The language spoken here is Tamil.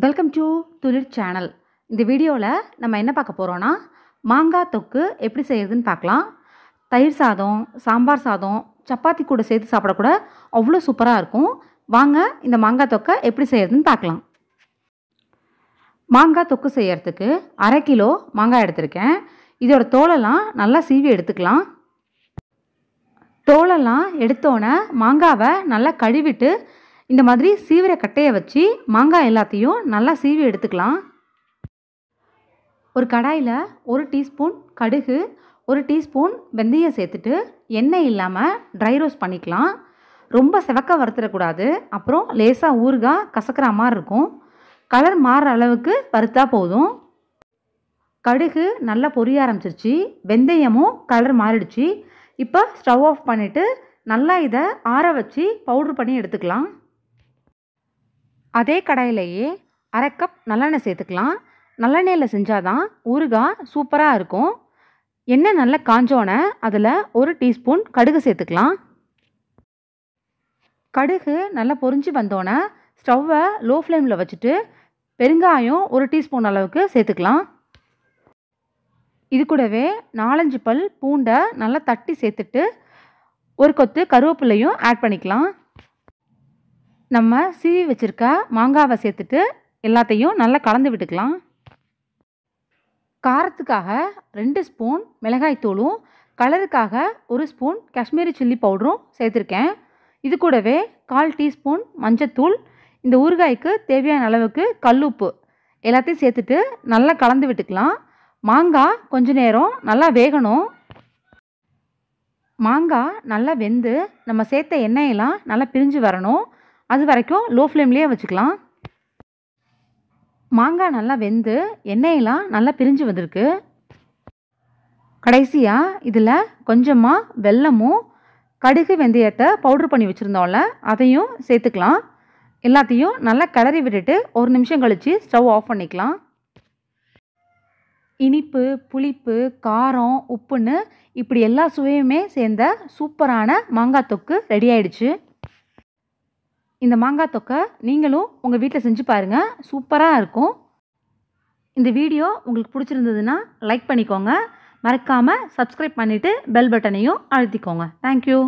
வெல்கம் டு துளிர் சேனல் இந்த வீடியோவில் நம்ம என்ன பார்க்க போகிறோன்னா மாங்காய் தொக்கு எப்படி செய்கிறதுன்னு பார்க்கலாம் தயிர் சாதம் சாம்பார் சாதம் சப்பாத்தி கூட சேர்த்து சாப்பிடக்கூட அவ்வளோ சூப்பராக இருக்கும் வாங்க இந்த மாங்காய் தொக்கை எப்படி செய்கிறதுன்னு பார்க்கலாம் மாங்காய் தொக்கு செய்கிறதுக்கு அரை கிலோ மாங்காய் எடுத்திருக்கேன் இதோட தோலெல்லாம் நல்லா சீவி எடுத்துக்கலாம் தோலெல்லாம் எடுத்தோன்னே மாங்காவை நல்லா கழுவிட்டு இந்த மாதிரி சீவிர கட்டையை வச்சு மாங்காய் எல்லாத்தையும் நல்லா சீவி எடுத்துக்கலாம் ஒரு கடாயில் ஒரு டீஸ்பூன் கடுகு ஒரு டீஸ்பூன் வெந்தயம் சேர்த்துட்டு எண்ணெய் இல்லாமல் ட்ரை ரோஸ்ட் பண்ணிக்கலாம் ரொம்ப செவக்க வறுத்துடக்கூடாது அப்புறம் லேசாக ஊறுகாய் கசக்கிற மாதிரி இருக்கும் கலர் மாறுற அளவுக்கு வறுத்தா போதும் கடுகு நல்லா பொரிய ஆரம்பிச்சிருச்சு வெந்தயமும் கலர் மாறிடுச்சு இப்போ ஸ்டவ் ஆஃப் பண்ணிவிட்டு நல்லா இதை ஆற வச்சு பவுட்ரு பண்ணி எடுத்துக்கலாம் அதே கடாயிலேயே அரை கப் நல்லெண்ணெய் சேர்த்துக்கலாம் நல்லெண்ணெயில் செஞ்சால் தான் ஊறுகாய் சூப்பராக இருக்கும் எண்ணெய் நல்லா காஞ்சோடனே அதில் ஒரு டீஸ்பூன் கடுகு சேர்த்துக்கலாம் கடுகு நல்லா பொறிஞ்சு வந்தோடனே ஸ்டவ்வை லோ ஃப்ளேமில் வச்சுட்டு பெருங்காயம் ஒரு டீஸ்பூன் அளவுக்கு சேர்த்துக்கலாம் இது கூடவே நாலஞ்சு பல் பூண்டை நல்லா தட்டி சேர்த்துட்டு ஒரு கொத்து கருவேப்பிலையும் ஆட் பண்ணிக்கலாம் நம்ம சீவி வச்சுருக்க மாங்காவை சேர்த்துட்டு எல்லாத்தையும் நல்லா கலந்து விட்டுக்கலாம் காரத்துக்காக ரெண்டு ஸ்பூன் மிளகாய் தூளும் கலருக்காக ஒரு ஸ்பூன் காஷ்மீரி சில்லி பவுடரும் சேர்த்துருக்கேன் இது கூடவே கால் டீஸ்பூன் மஞ்சத்தூள் இந்த ஊறுகாய்க்கு தேவையான அளவுக்கு கல்லுப்பு எல்லாத்தையும் சேர்த்துட்டு நல்லா கலந்து விட்டுக்கலாம் மாங்காய் கொஞ்ச நேரம் நல்லா வேகணும் மாங்காய் நல்லா வெந்து நம்ம சேர்த்த எண்ணெயெல்லாம் நல்லா பிரிஞ்சு வரணும் அது வரைக்கும் லோ ஃப்ளேம்லேயே வச்சுக்கலாம் மாங்காய் நல்லா வெந்து எண்ணெயெல்லாம் நல்லா பிரிஞ்சு வந்திருக்கு கடைசியாக இதில் கொஞ்சமாக வெல்லமும் கடுகு வெந்தயத்தை பவுட்ரு பண்ணி வச்சுருந்தோம்ல அதையும் சேர்த்துக்கலாம் எல்லாத்தையும் நல்லா கிளறி விட்டுட்டு ஒரு நிமிஷம் கழித்து ஸ்டவ் ஆஃப் பண்ணிக்கலாம் இனிப்பு புளிப்பு காரம் உப்புன்னு இப்படி எல்லா சுவையுமே சேர்ந்த சூப்பரான மாங்காய் தொக்கு ரெடி ஆயிடுச்சு இந்த மாங்காய் தொக்கை நீங்களும் உங்கள் வீட்டில் செஞ்சு பாருங்கள் சூப்பராக இருக்கும் இந்த வீடியோ உங்களுக்கு பிடிச்சிருந்ததுன்னா லைக் பண்ணிக்கோங்க மறக்காமல் சப்ஸ்கிரைப் பண்ணிவிட்டு பெல் பட்டனையும் அழுத்திக்கோங்க தேங்க்யூ